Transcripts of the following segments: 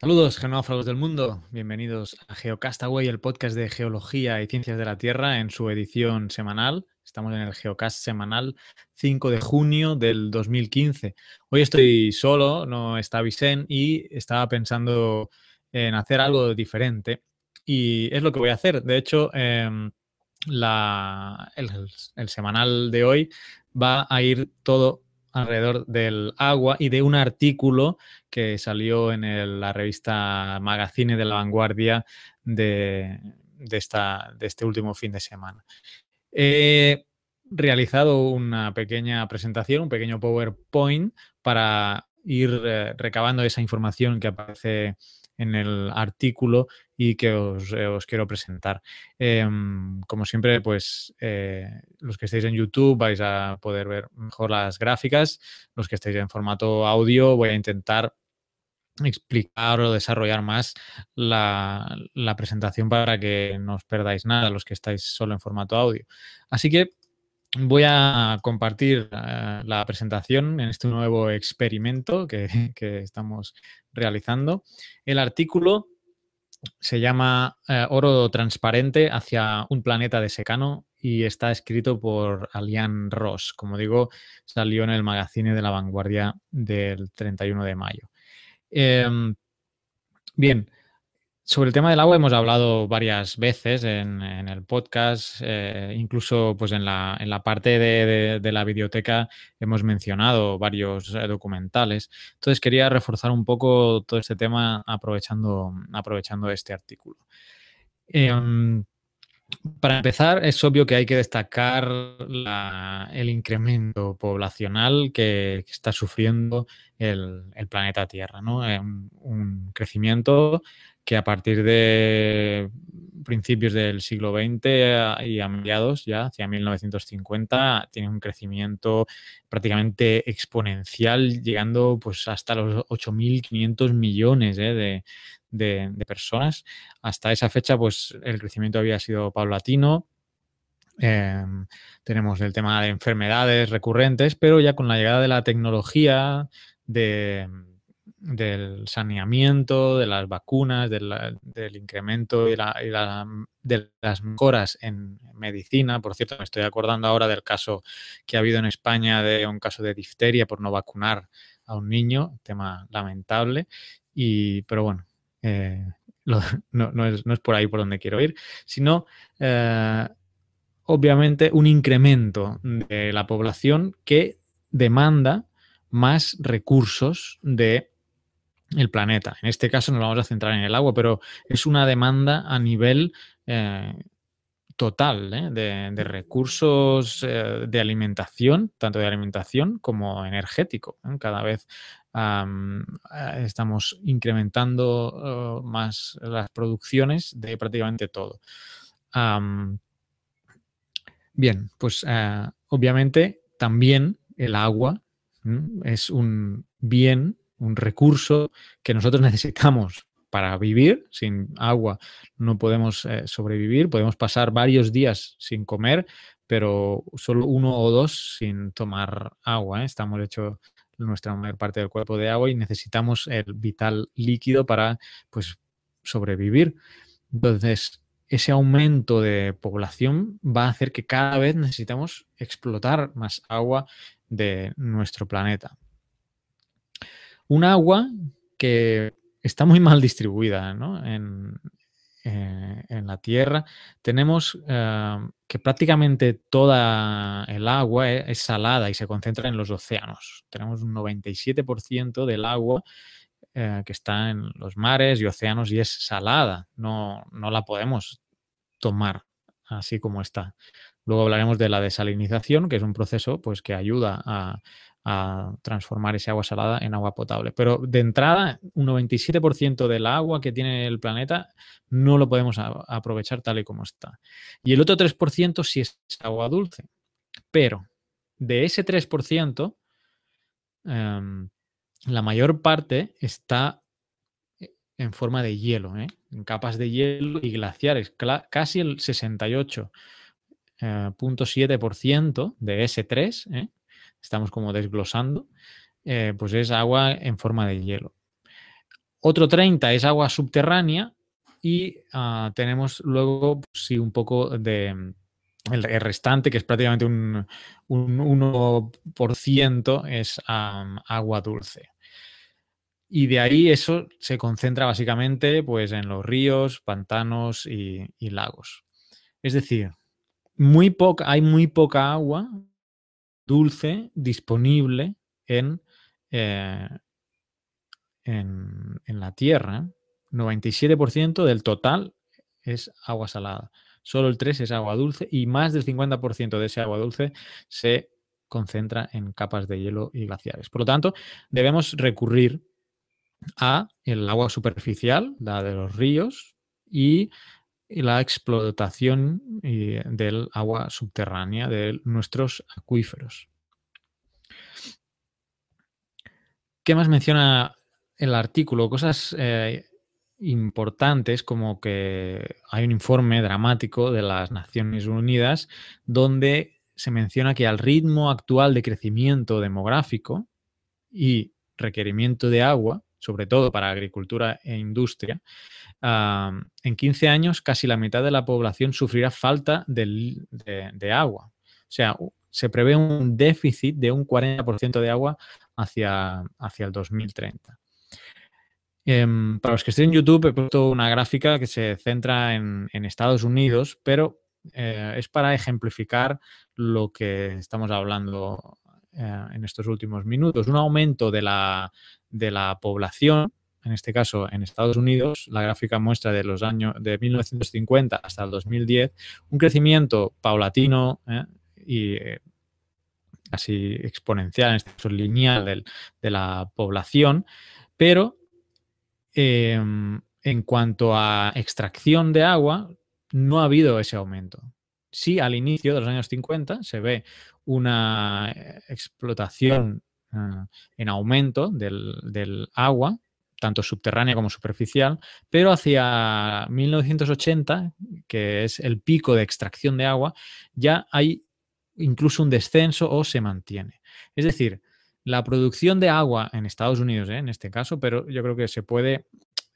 Saludos, genófagos del mundo. Bienvenidos a Geocastaway, el podcast de geología y ciencias de la Tierra en su edición semanal. Estamos en el Geocast semanal 5 de junio del 2015. Hoy estoy solo, no está Vicente y estaba pensando en hacer algo diferente. Y es lo que voy a hacer. De hecho, em, el, el semanal de hoy va a ir todo alrededor del agua y de un artículo que salió en la revista Magazine de la Vanguardia de, esta, de este último fin de semana. He realizado una pequeña presentación, un pequeño PowerPoint para ir eh, recabando esa información que aparece en el artículo y que os, eh, quiero presentar. Em, como siempre, pues eh, los que estéis en YouTube vais a poder ver mejor las gráficas, los que estéis en formato audio voy a intentar explicar o desarrollar más la, la presentación para que no os perdáis nada los que estáis solo en formato audio. Así que Voy a compartir eh, la presentación en este nuevo experimento que, estamos realizando. El artículo se llama eh, Oro transparente hacia un planeta de secano y está escrito por Alian Ross. Como digo, salió en el magazine de la vanguardia del 31 de mayo. Em, bien, sobre el tema del agua hemos hablado varias veces en, el podcast, eh, incluso pues en la, en la parte de, la biblioteca hemos mencionado varios eh, documentales. Entonces quería reforzar un poco todo este tema aprovechando, aprovechando este artículo. Em, para empezar, es obvio que hay que destacar el incremento poblacional que, está sufriendo el, planeta Tierra, ¿no? Em, un crecimiento que a partir de principios del siglo XX eh, y a mediados ya, hacia 1950, tiene un crecimiento prácticamente exponencial, llegando pues hasta los 8.500 millones eh, de, de, personas. Hasta esa fecha, pues el crecimiento había sido paulatino. Em, tenemos el tema de enfermedades recurrentes, pero ya con la llegada de la tecnología, de del saneamiento, de las vacunas, del incremento y, mm, de las mejoras en medicina. Por cierto, me estoy acordando ahora del caso que ha habido en España de un caso de difteria por no vacunar a un niño, tema lamentable. Y, pero bueno, eh, no, es, por ahí por donde quiero ir, sino eh, obviamente un incremento de la población que demanda más recursos de planeta. En este caso nos vamos a centrar en el agua, pero es una demanda a nivel eh, total ¿eh? De, recursos eh, de alimentación, tanto de alimentación como energético. Cada vez estamos incrementando oh, más las producciones de prácticamente todo. bien, pues obviamente también el agua es un bien un recurso que nosotros necesitamos para vivir. Sin agua no podemos eh, sobrevivir, podemos pasar varios días sin comer, pero solo uno o dos sin tomar agua. ¿eh? Estamos hecho nuestra mayor parte del cuerpo de agua y necesitamos el vital líquido para pues, sobrevivir. Entonces, ese aumento de población va a hacer que cada vez necesitamos explotar más agua de nuestro planeta un agua que está muy mal distribuida eh, en, la Tierra. Tenemos eh, que prácticamente toda el agua e, es, salada y se concentra en los océanos. Tenemos un 97% del agua eh, que está en los mares y océanos y es salada. No, no la podemos tomar así como está. Luego hablaremos de la desalinización, que es un proceso pues, que ayuda a, a transformar ese agua salada en agua potable. Pero de entrada, un 97% del agua que tiene el planeta no lo podemos aprovechar tal y como está. Y el otro 3% sí es agua dulce. Pero de ese 3%, em, la mayor parte está eh, en forma de hielo, ¿eh? en capas de hielo y glaciares. Casi el 68.7% eh, de ese 3 estamos como desglosando, eh, pues es agua en forma de hielo. Otro 30 es agua subterránea y ah, tenemos luego, pues un poco de... Mm, el, restante, que es prácticamente un, un 1%, es agua dulce. Y de ahí eso se concentra básicamente pues, en los ríos, pantanos y, y lagos. Es decir, muy poca, hay muy poca agua dulce disponible eh, en, en, la tierra. 97% del total es agua salada. Solo el 3 es agua dulce y más del 50% de ese agua dulce se concentra en capas de hielo y glaciares. Por lo tanto, debemos recurrir a el agua superficial, la de los ríos, y y la explotación del agua subterránea de nuestros acuíferos. ¿Qué más menciona el artículo? Cosas eh, importantes como que hay un informe dramático de las Naciones Unidas donde se menciona que al ritmo actual de crecimiento demográfico y requerimiento de agua, sobre todo para agricultura e industria, en 15 años casi la mitad de la población sufrirá falta de, agua. O sea, se prevé un déficit de un 40% de agua hacia, hacia el 2030. Em, para los que estén en YouTube he puesto una gráfica que se centra en, Estados Unidos, pero eh, es para ejemplificar lo que estamos hablando eh, en estos últimos minutos, un aumento de la, de la población, en este caso en Estados Unidos, la gráfica muestra de los años de 1950 hasta el 2010, un crecimiento paulatino eh, y eh, así exponencial, en este caso lineal del, de la población, pero em, en cuanto a extracción de agua, no ha habido ese aumento sí al inicio de los años 50 se ve una eh, explotación ah, en aumento del, agua tanto subterránea como superficial, pero hacia 1980, que es el pico de extracción de agua, ya hay incluso un descenso o se mantiene. Es decir, la producción de agua en Estados Unidos, ¿eh? en este caso, pero yo creo que se puede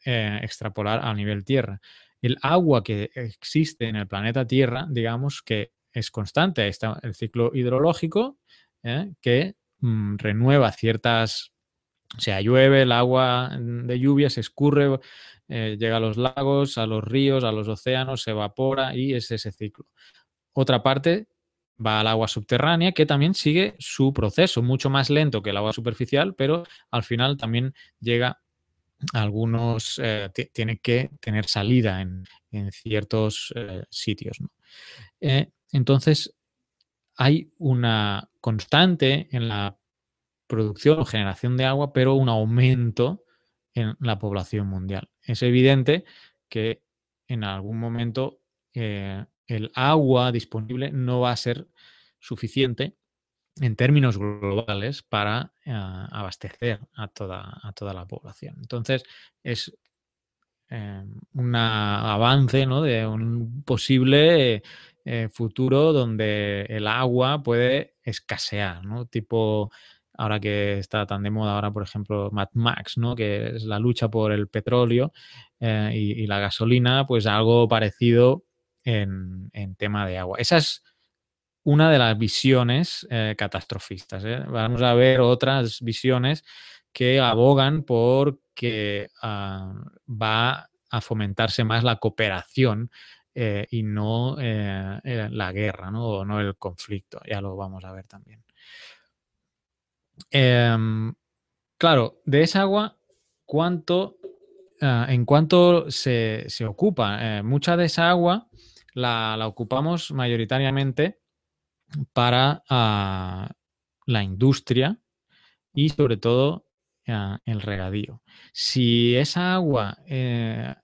eh, extrapolar a nivel tierra el agua que existe en el planeta Tierra, digamos que es constante. Ahí está el ciclo hidrológico ¿eh? que mm, renueva ciertas... O sea, llueve, el agua mm, de lluvia se escurre, eh, llega a los lagos, a los ríos, a los océanos, se evapora y es ese ciclo. Otra parte va al agua subterránea, que también sigue su proceso, mucho más lento que el agua superficial, pero al final también llega algunos eh, tienen que tener salida en, ciertos eh, sitios. Eh, entonces, hay una constante en la producción o generación de agua, pero un aumento en la población mundial. Es evidente que en algún momento el agua disponible no va a ser suficiente en términos globales para ah, abastecer a toda, a toda la población. Entonces, es eh, un avance ¿no? de un posible eh, futuro donde el agua puede escasear, ¿no? tipo ahora que está tan de moda ahora, por ejemplo, Mad Max, ¿no? que es la lucha por el petróleo eh, y, y, la gasolina, pues algo parecido en, en tema de agua. Esas una de las visiones eh, catastrofistas. ¿eh? Vamos a ver otras visiones que abogan por que ah, va a fomentarse más la cooperación eh, y no la guerra ¿no? o no el conflicto. Ya lo vamos a ver también. Em, claro, de esa agua, ¿cuánto, ah, ¿en cuánto se, ocupa? mucha de esa agua la, la ocupamos mayoritariamente para ah, la industria y sobre todo ah, el regadío. Si esa agua eh,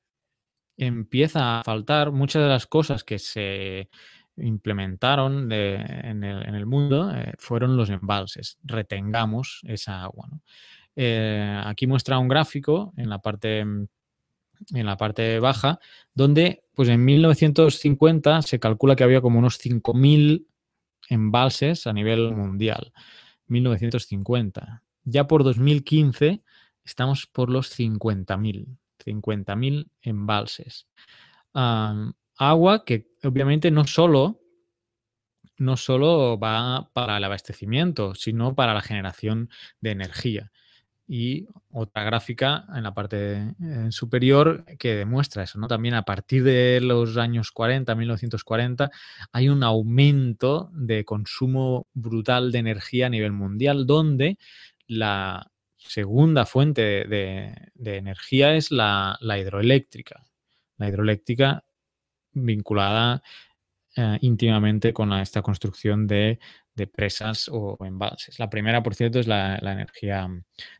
empieza a faltar, muchas de las cosas que se implementaron en, el, mundo eh, fueron los embalses. Retengamos esa agua. Eh, aquí muestra un gráfico en la parte en la parte baja, donde pues en 1950 se calcula que había como unos 5.000 embalses a nivel mundial, 1950. Ya por 2015 estamos por los 50.000, 50.000 embalses. agua que obviamente no solo, no solo va para el abastecimiento, sino para la generación de energía y otra gráfica en la parte eh, superior que demuestra eso, ¿no? También a partir de los años 40, 1940, hay un aumento de consumo brutal de energía a nivel mundial, donde la segunda fuente de, energía es la, la hidroeléctrica. La hidroeléctrica vinculada eh, íntimamente con esta construcción de, presas o, embalses. La primera, por cierto, es la, energía,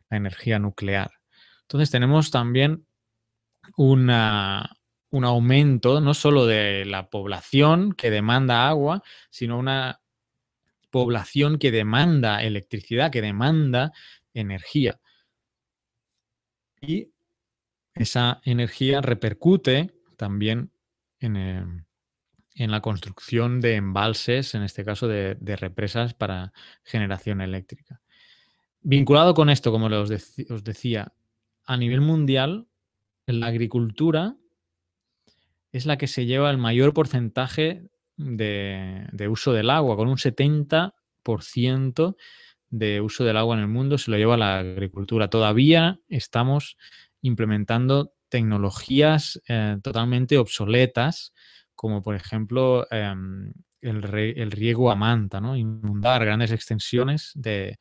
la energía nuclear. Entonces tenemos también un aumento no solo de la población que demanda agua, sino una población que demanda electricidad, que demanda energía. Y esa energía repercute también en, eh, en la construcción de embalses, en este caso de, represas para generación eléctrica. Vinculado con esto, como os, decía, a nivel mundial, la agricultura es la que se lleva el mayor porcentaje de, uso del agua, con un 70% de uso del agua en el mundo se lo lleva la agricultura. Todavía estamos implementando tecnologías eh, totalmente obsoletas como por ejemplo em, el, riego a manta, inundar grandes extensiones de,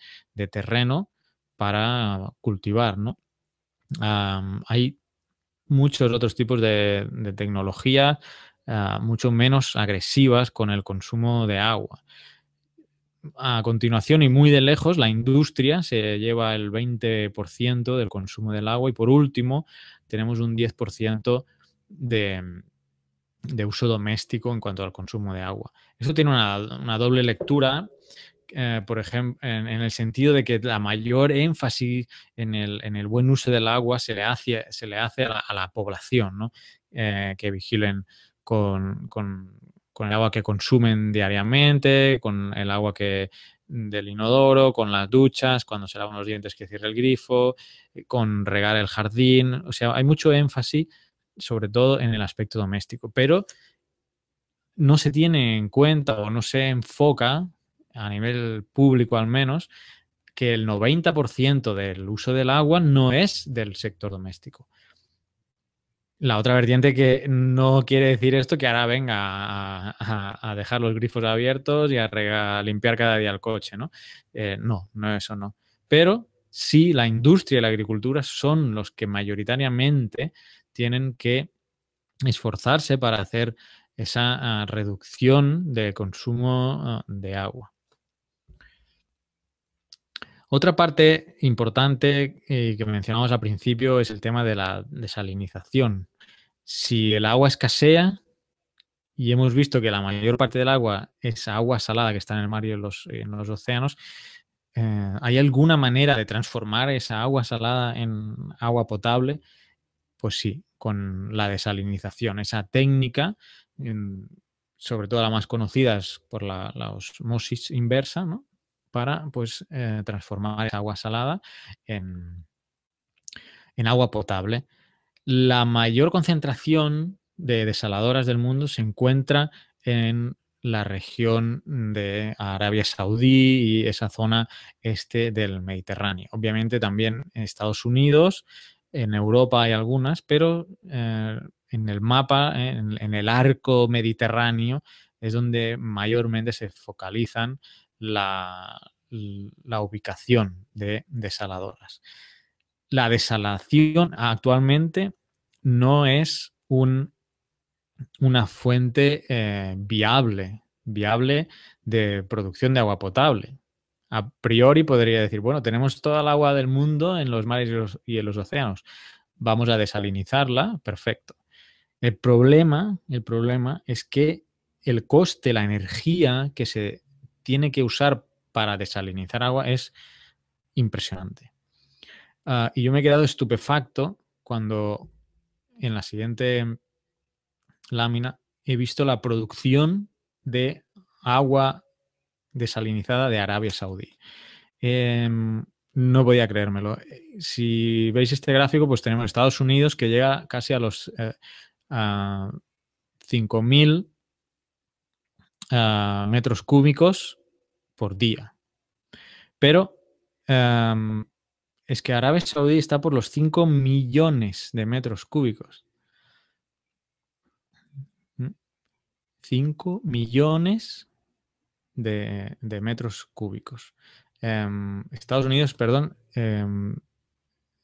terreno para cultivar. hay muchos otros tipos de, tecnología ah, mucho menos agresivas con el consumo de agua. A continuación y muy de lejos, la industria se lleva el 20% del consumo del agua y por último tenemos un 10% de, de uso doméstico en cuanto al consumo de agua. eso tiene una, doble lectura, eh, por ejemplo, en, el sentido de que la mayor énfasis en el, en el buen uso del agua se le hace, se le hace a, la, población, eh, que vigilen con, con el agua que consumen diariamente, con el agua que, del inodoro, con las duchas, cuando se lavan los dientes que cierre el grifo, eh, con regar el jardín. O sea, hay mucho énfasis sobre todo en el aspecto doméstico, pero no se tiene en cuenta o no se enfoca, a nivel público al menos, que el 90% del uso del agua no es del sector doméstico. La otra vertiente que no quiere decir esto que ahora venga a, dejar los grifos abiertos y a, limpiar cada día el coche, ¿no? Eh, no, no eso no. Pero sí, la industria y la agricultura son los que mayoritariamente tienen que esforzarse para hacer esa ah, reducción de consumo ah, de agua. Otra parte importante eh, que mencionamos al principio es el tema de la desalinización. Si el agua escasea, y hemos visto que la mayor parte del agua es agua salada que está en el mar y en los, océanos, eh, ¿hay alguna manera de transformar esa agua salada en agua potable? Pues sí, con la desalinización, esa técnica, sobre todo la más conocida es por la, osmosis inversa, para pues, eh, transformar agua salada en, en agua potable. La mayor concentración de desaladoras del mundo se encuentra en la región de Arabia Saudí y esa zona este del Mediterráneo. Obviamente también en Estados Unidos en Europa hay algunas, pero eh, en el mapa, eh, en, el arco mediterráneo, es donde mayormente se focalizan la, ubicación de desaladoras. La desalación actualmente no es un, una fuente eh, viable, viable de producción de agua potable. A priori podría decir, bueno, tenemos toda el agua del mundo en los mares y, en los océanos. Vamos a desalinizarla, perfecto. El problema, el problema es que el coste, la energía que se tiene que usar para desalinizar agua es impresionante. Ah, y yo me he quedado estupefacto cuando en la siguiente lámina he visto la producción de agua desalinizada de Arabia Saudí. Em, no podía creérmelo. Eh, si veis este gráfico, pues tenemos Estados Unidos que llega casi a los 5.000 eh, ah, metros cúbicos por día. Pero em, es que Arabia Saudí está por los 5 millones de metros cúbicos. 5 mm, millones de, metros cúbicos. Eh, Estados Unidos, perdón, em,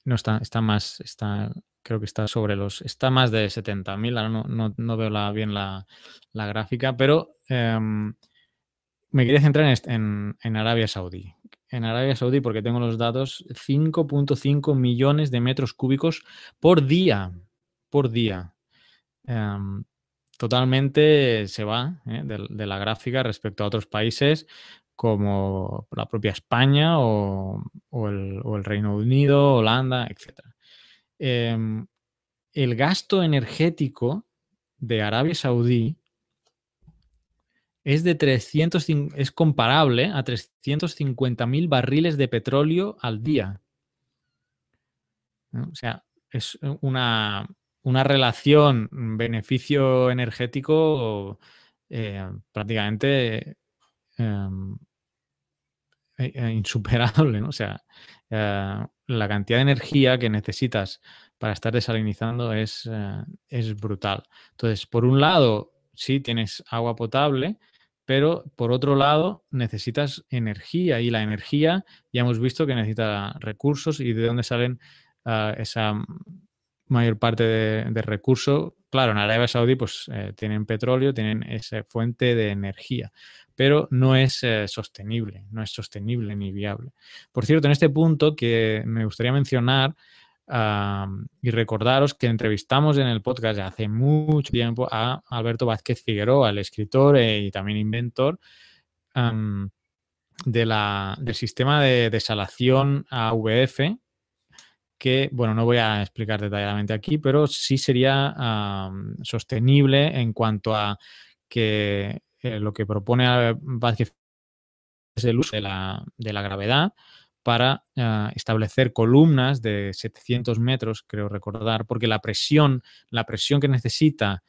no está, está más, está, creo que está sobre los, está más de 70.000, ahora no, no, no veo bien la, gráfica, pero em, me quería centrar en, en, Arabia Saudí. En Arabia Saudí, porque tengo los datos, 5.5 millones de metros cúbicos por día, por día totalmente se va ¿eh? de, la gráfica respecto a otros países como la propia España o, el, Reino Unido, Holanda, etc. Em, el gasto energético de Arabia Saudí es de es comparable a 350.000 barriles de petróleo al día. O sea, es una, una relación mm, beneficio energético eh, prácticamente em, eh, eh, insuperable, ¿no? O sea, la cantidad de energía que necesitas para estar desalinizando es, es brutal. Entonces, por un lado, sí tienes agua potable, pero por otro lado necesitas energía y la energía ya hemos visto que necesita recursos y de dónde salen ah, esa mayor parte de, recursos. Claro, en Arabia Saudí pues eh, tienen petróleo, tienen esa fuente de energía, pero no es eh, sostenible, no es sostenible ni viable. Por cierto, en este punto que me gustaría mencionar y recordaros que entrevistamos en el podcast hace mucho tiempo a Alberto Vázquez Figueroa, el escritor eh, y también inventor. de del sistema de desalación AVF, que, bueno, no voy a explicar detalladamente aquí, pero sí sería sostenible en cuanto a que eh, lo que propone eh, Vázquez es el uso de la, de la gravedad para ah, establecer columnas de 700 metros, creo recordar, porque la presión, la presión que necesita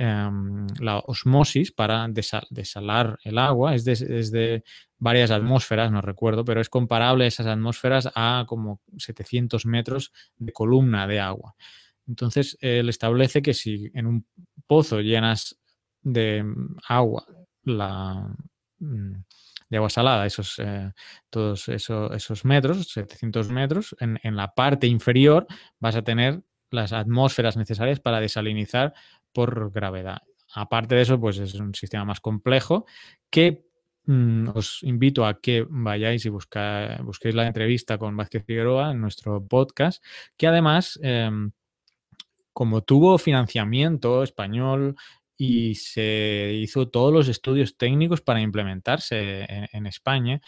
Em, la osmosis para desalar el agua es, de, varias atmósferas, no recuerdo, pero es comparable esas atmósferas a como 700 metros de columna de agua. Entonces, él establece que si en un pozo llenas de mm, agua, la, mm, de agua salada, esos, eh, todos esos, metros, 700 metros, en, en la parte inferior vas a tener las atmósferas necesarias para desalinizar por gravedad. Aparte de eso, pues es un sistema más complejo que mm, os invito a que vayáis y busquéis la entrevista con Vázquez Figueroa en nuestro podcast, que además, em, como tuvo financiamiento español y se hizo todos los estudios técnicos para implementarse en España,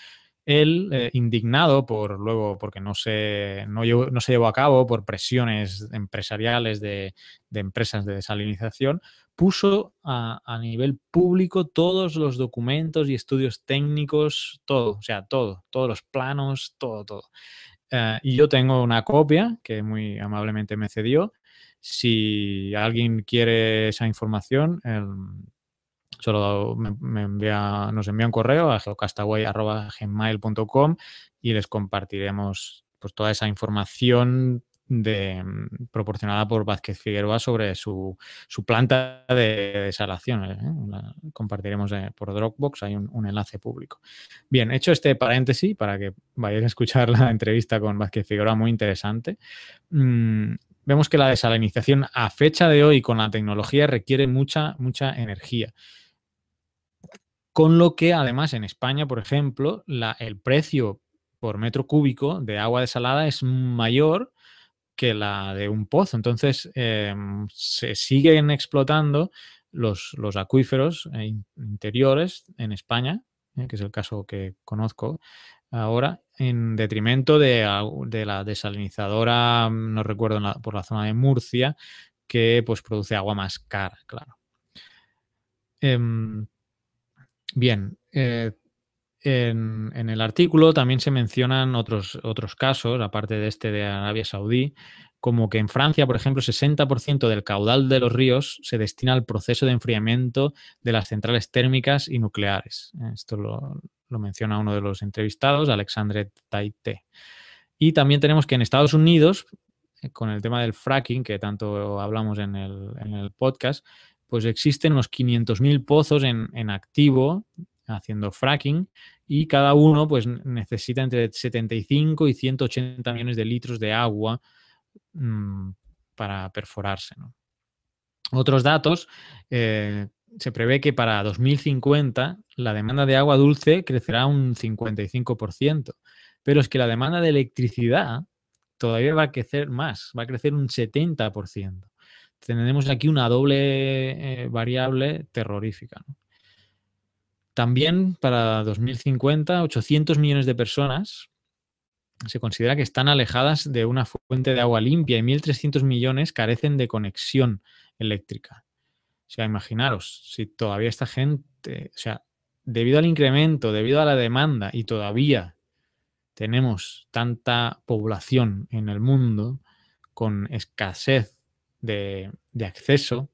él, eh, indignado por luego, porque no se, no, se llevó a cabo por presiones empresariales de, empresas de desalinización, puso a, nivel público todos los documentos y estudios técnicos, todo, o sea, todo, todos los planos, todo, todo. Eh, y yo tengo una copia que muy amablemente me cedió. Si alguien quiere esa información, el, nos envía un correo a geocastaway.gmail.com y les compartiremos pues, toda esa información proporcionada por Vázquez Figueroa sobre su, planta de desalación. ¿eh? La compartiremos eh, por Dropbox, hay un, enlace público. Bien, hecho este paréntesis para que vayáis a escuchar la entrevista con Vázquez Figueroa, muy interesante. Mm, vemos que la desalinización a fecha de hoy con la tecnología requiere mucha, mucha energía. Con lo que además en España, por ejemplo, el precio por metro cúbico de agua desalada es mayor que la de un pozo. Entonces, em, se siguen explotando los, acuíferos eh, interiores en España, eh, que es el caso que conozco ahora, en detrimento de, la desalinizadora, mm, no recuerdo, por la zona de Murcia, que pues produce agua más cara, claro. Em, Bien, eh, en, el artículo también se mencionan otros, otros casos, aparte de este de Arabia Saudí, como que en Francia, por ejemplo, 60% del caudal de los ríos se destina al proceso de enfriamiento de las centrales térmicas y nucleares. Eh, esto lo, menciona uno de los entrevistados, Alexandre Taite. Y también tenemos que en Estados Unidos, eh, con el tema del fracking, que tanto hablamos en el podcast, pues existen unos 500.000 pozos en, activo haciendo fracking y cada uno pues necesita entre 75 y 180 millones de litros de agua mm, para perforarse. Otros datos, eh, se prevé que para 2050 la demanda de agua dulce crecerá un 55%, pero es que la demanda de electricidad todavía va a crecer más, va a crecer un 70% tenemos aquí una doble eh, variable terrorífica. También para 2050, 800 millones de personas se considera que están alejadas de una fuente de agua limpia y 1.300 millones carecen de conexión eléctrica. O sea, imaginaros, si todavía esta gente, o sea, debido al incremento, debido a la demanda y todavía tenemos tanta población en el mundo con escasez de, acceso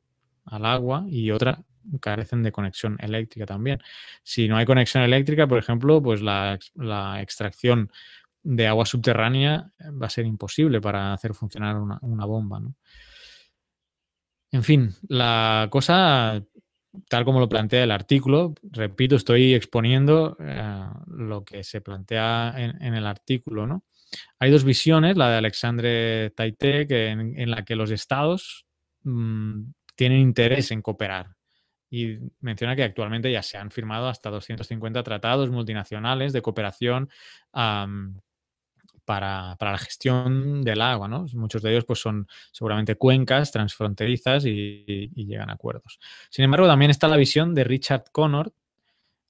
al agua y otras carecen de conexión eléctrica también. Si no hay conexión eléctrica, por ejemplo, pues la, extracción de agua subterránea eh, va a ser imposible para hacer funcionar una, bomba. ¿no? En fin, la cosa, tal como lo plantea el artículo, repito, estoy exponiendo eh, lo que se plantea en el artículo, ¿no? Hay dos visiones, la de Alexandre Taite, en, la que los estados mm, tienen interés en cooperar. Y menciona que actualmente ya se han firmado hasta 250 tratados multinacionales de cooperación para, la gestión del agua, Muchos de ellos pues, son seguramente cuencas transfronterizas y, y llegan a acuerdos. Sin embargo, también está la visión de Richard Connor,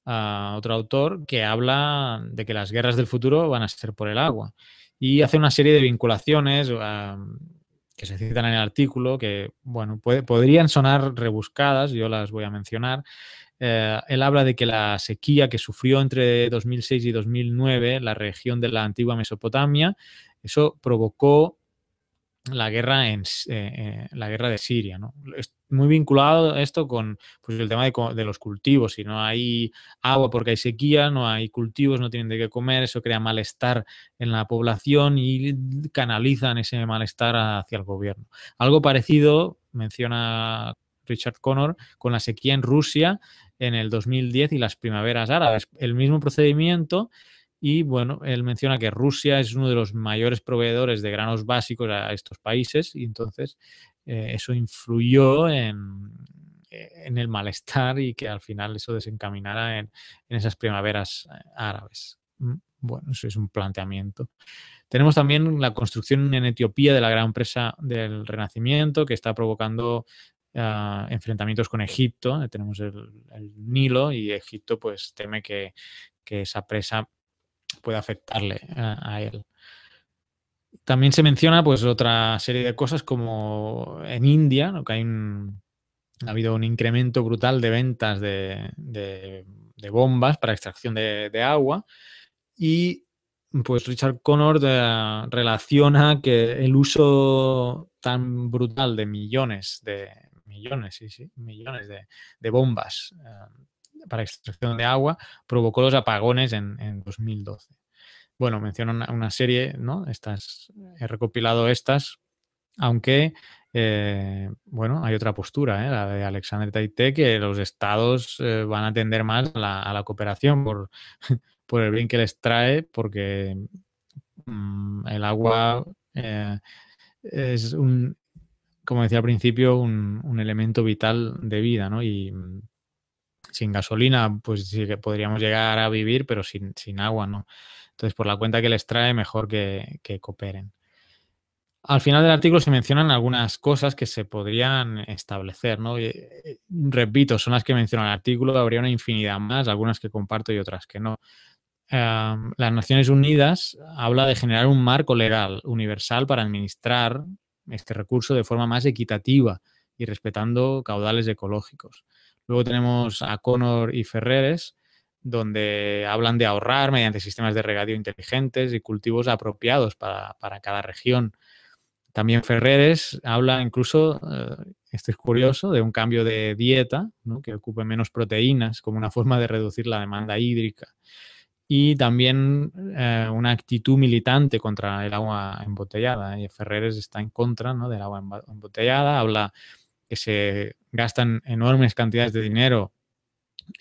a otro autor, que habla de que las guerras del futuro van a ser por el agua. Y hace una serie de vinculaciones ah, que se citan en el artículo, que bueno, podrían sonar rebuscadas, yo las voy a mencionar. Eh, él habla de que la sequía que sufrió entre 2006 y 2009 la región de la antigua Mesopotamia, eso provocó la guerra, en, eh, eh, la guerra de Siria. ¿no? Es muy vinculado esto con pues, el tema de, de, los cultivos. Si no hay agua porque hay sequía, no hay cultivos, no tienen de qué comer, eso crea malestar en la población y canalizan ese malestar hacia el gobierno. Algo parecido menciona Richard Connor con la sequía en Rusia en el 2010 y las primaveras árabes. El mismo procedimiento y bueno, él menciona que Rusia es uno de los mayores proveedores de granos básicos a estos países y entonces eh, eso influyó eh, en, el malestar y que al final eso desencaminara en, esas primaveras eh, árabes. Mm, bueno, eso es un planteamiento. Tenemos también la construcción en Etiopía de la gran presa del Renacimiento que está provocando ah, enfrentamientos con Egipto. Tenemos el, Nilo y Egipto pues teme que, que esa presa puede afectarle eh, a, él. También se menciona pues otra serie de cosas como en India, que ha habido un incremento brutal de ventas de, bombas para extracción de, agua y pues Richard Connor eh, relaciona que el uso tan brutal de millones de millones, sí, sí, millones de, bombas eh, para extracción de agua provocó los apagones en, 2012. Bueno, menciono una, serie, ¿no? Estas, he recopilado estas, aunque, eh, bueno, hay otra postura, ¿eh? la de Alexander Taité, que los estados eh, van a atender más a la, cooperación por, el bien que les trae, porque mm, el agua es un, como decía al principio, un, un, elemento vital de vida, ¿no? Y mm, sin gasolina, pues sí que podríamos llegar a vivir, pero sin, agua, ¿no? Entonces, por la cuenta que les trae, mejor que, cooperen. Al final del artículo se mencionan algunas cosas que se podrían establecer, ¿no? Eh, repito, son las que menciona el artículo, habría una infinidad más, algunas que comparto y otras que no. Em, las Naciones Unidas habla de generar un marco legal universal para administrar este recurso de forma más equitativa y respetando caudales ecológicos. Luego tenemos a Connor y Ferreres, donde hablan de ahorrar mediante sistemas de regadío inteligentes y cultivos apropiados para, para cada región. También Ferreres habla incluso, eh, esto es curioso, de un cambio de dieta, que ocupe menos proteínas como una forma de reducir la demanda hídrica. Y también eh, una actitud militante contra el agua embotellada. Y Ferreres está en contra ¿no? del agua embotellada, habla que se gastan enormes cantidades de dinero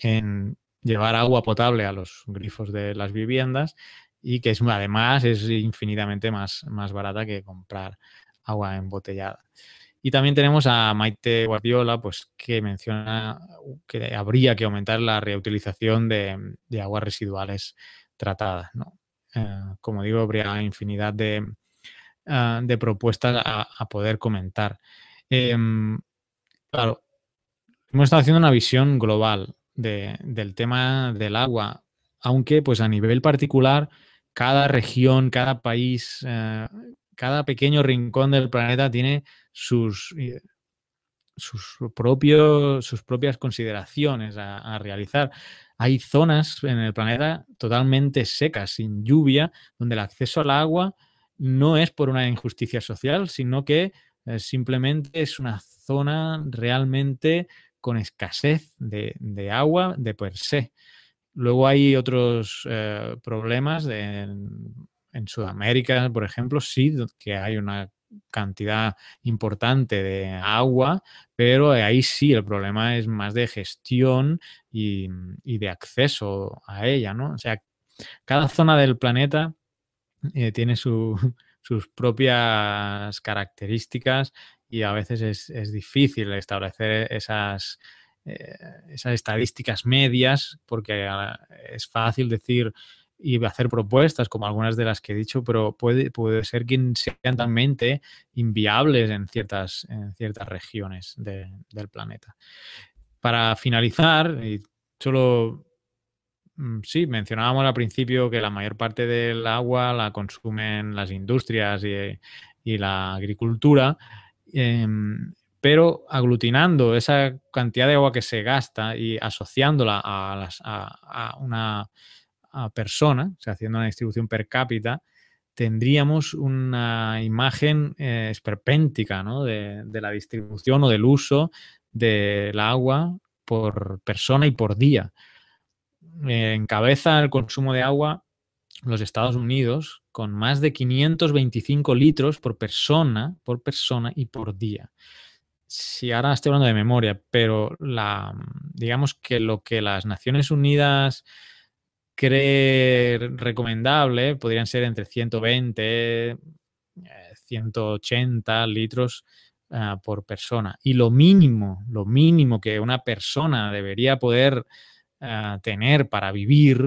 en llevar agua potable a los grifos de las viviendas y que además es infinitamente más, más barata que comprar agua embotellada. Y también tenemos a Maite Guardiola, pues que menciona que habría que aumentar la reutilización de, aguas residuales tratadas. Eh, como digo, habría infinidad de, ah, propuestas a, poder comentar. Em, Claro. Hemos estado haciendo una visión global del tema del agua, aunque pues a nivel particular, cada región, cada país, eh, cada pequeño rincón del planeta tiene sus, eh, sus, propios, sus propias consideraciones a, realizar. Hay zonas en el planeta totalmente secas, sin lluvia, donde el acceso al agua no es por una injusticia social, sino que eh, simplemente es una zona zona realmente con escasez de, agua de per se. Luego hay otros eh, problemas en, Sudamérica, por ejemplo, sí que hay una cantidad importante de agua, pero ahí sí el problema es más de gestión y, de acceso a ella, ¿no? O sea, cada zona del planeta eh, tiene sus propias características y a veces es, difícil establecer esas, eh, esas estadísticas medias porque ah, es fácil decir y hacer propuestas como algunas de las que he dicho, pero puede, puede ser que sean también inviables en ciertas, en ciertas regiones del planeta. Para finalizar, solo mm, sí, mencionábamos al principio que la mayor parte del agua la consumen las industrias y, y la agricultura, Em, pero aglutinando esa cantidad de agua que se gasta y asociándola a, una persona, o sea, haciendo una distribución per cápita, tendríamos una imagen eh, esperpéntica de, la distribución o del uso del agua por persona y por día. Eh, encabeza el consumo de agua los Estados Unidos con más de 525 litros por persona, por persona y por día. Si ahora estoy hablando de memoria, pero la, digamos que lo que las Naciones Unidas cree recomendable podrían ser entre 120, 180 eh, litros eh, por persona. Y lo mínimo, lo mínimo que una persona debería poder eh, tener para vivir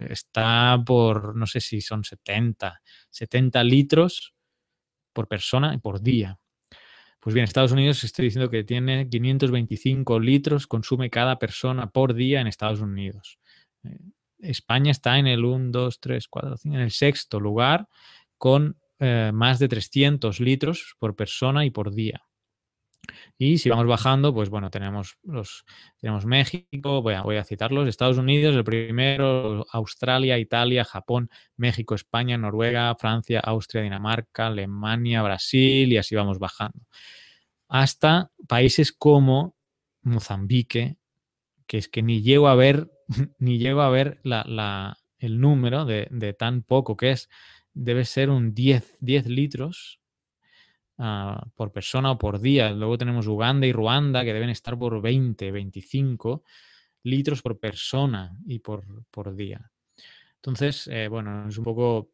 está por, no sé si son 70, 70 litros por persona y por día. Pues bien, Estados Unidos estoy diciendo que tiene 525 litros, consume cada persona por día en Estados Unidos. Eh, España está en el 1, 2, 3, 4, 5, en el sexto lugar con eh, más de 300 litros por persona y por día. Y si vamos bajando, pues bueno, tenemos los tenemos México, voy a, citarlos, Estados Unidos, el primero, Australia, Italia, Japón, México, España, Noruega, Francia, Austria, Dinamarca, Alemania, Brasil, y así vamos bajando. Hasta países como Mozambique, que es que ni llego a ver, ni llego a ver el número de, de, tan poco que es. Debe ser un 10, 10 litros Ah, por persona o por día. Luego tenemos Uganda y Ruanda, que deben estar por 20, 25 litros por persona y por, por día. Entonces, eh, bueno, es un poco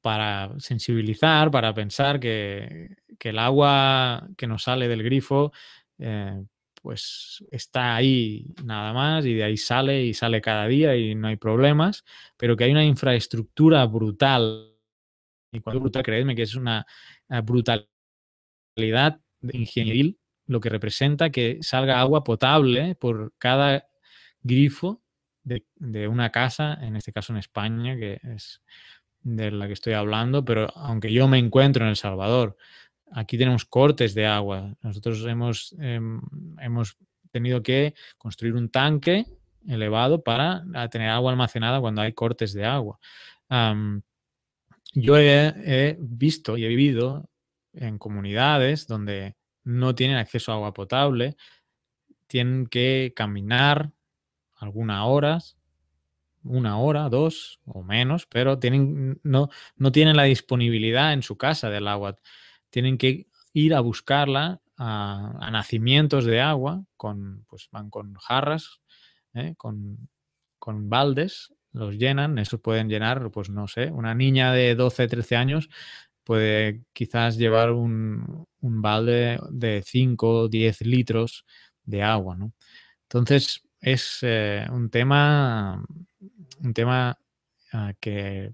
para sensibilizar, para pensar que, el agua que nos sale del grifo, eh, pues está ahí nada más y de ahí sale y sale cada día y no hay problemas, pero que hay una infraestructura brutal. Y cuando brutal, creedme que es una brutalidad ingenieril, lo que representa que salga agua potable por cada grifo de, una casa, en este caso en España, que es de la que estoy hablando, pero aunque yo me encuentro en El Salvador, aquí tenemos cortes de agua. Nosotros hemos, em, hemos tenido que construir un tanque elevado para tener agua almacenada cuando hay cortes de agua yo he, visto y he vivido en comunidades donde no tienen acceso a agua potable, tienen que caminar algunas horas, una hora, dos o menos, pero tienen, no, no tienen la disponibilidad en su casa del agua. Tienen que ir a buscarla a, nacimientos de agua, con, pues van con jarras, ¿eh? con, con baldes los llenan, esos pueden llenar, pues no sé, una niña de 12, 13 años puede quizás llevar un, un balde de 5, 10 litros de agua, Entonces, es eh, un tema, un tema ah, que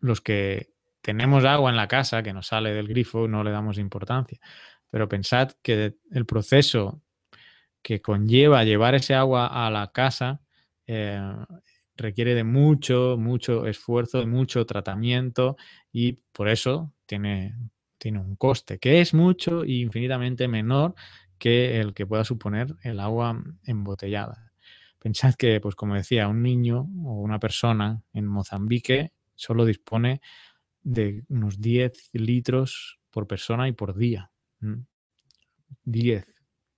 los que tenemos agua en la casa, que nos sale del grifo, no le damos importancia. Pero pensad que el proceso que conlleva llevar ese agua a la casa eh, requiere de mucho, mucho esfuerzo, de mucho tratamiento y por eso tiene, tiene un coste que es mucho e infinitamente menor que el que pueda suponer el agua embotellada. Pensad que, pues como decía, un niño o una persona en Mozambique solo dispone de unos 10 litros por persona y por día. 10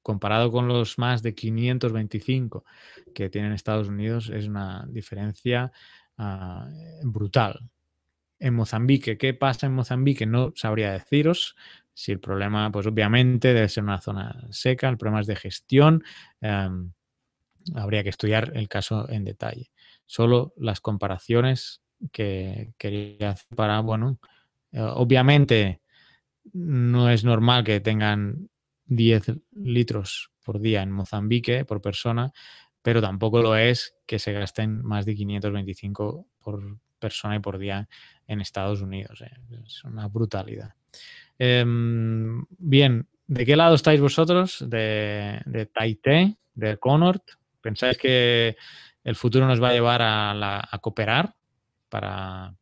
comparado con los más de 525 que tienen Estados Unidos, es una diferencia ah, brutal. En Mozambique, ¿qué pasa en Mozambique? No sabría deciros. Si el problema, pues obviamente debe ser una zona seca, el problema es de gestión. Em, habría que estudiar el caso en detalle. Solo las comparaciones que quería hacer para, bueno, eh, obviamente no es normal que tengan 10 litros por día en Mozambique por persona, pero tampoco lo es que se gasten más de 525 por persona y por día en Estados Unidos. Eh. Es una brutalidad. Em, bien, ¿de qué lado estáis vosotros? ¿De, de ¿De Conort? ¿Pensáis que el futuro nos va a llevar a, a cooperar para,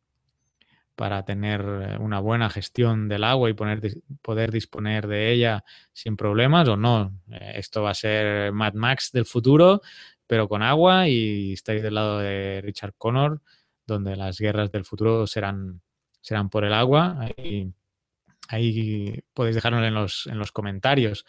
para tener eh, una buena gestión del agua y poder disponer de ella sin problemas o no. Eh, esto va a ser Mad Max del futuro, pero con agua y estáis del lado de Richard Connor, donde las guerras del futuro serán, serán por el agua. Ahí, ahí podéis dejarnos en los, en los comentarios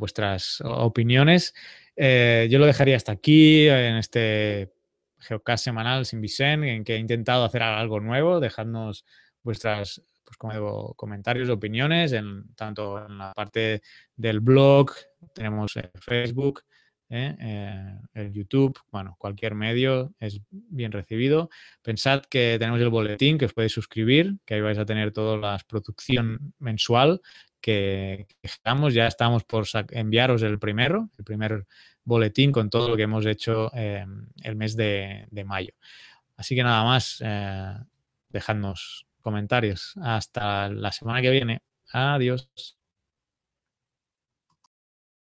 vuestras opiniones. Eh, yo lo dejaría hasta aquí, en este Geocast semanal sin Vicen, en que he intentado hacer algo nuevo. Dejadnos vuestras pues, como comentarios, opiniones, en, tanto en la parte del blog, tenemos el Facebook, ¿eh? Eh, el YouTube, bueno, cualquier medio es bien recibido. Pensad que tenemos el boletín que os podéis suscribir, que ahí vais a tener toda la producción mensual que, dejamos, Ya estamos por enviaros el primero, el primer boletín con todo lo que hemos hecho eh, el mes de, mayo. Así que nada más, eh, dejadnos comentarios. Hasta la semana que viene. Adiós.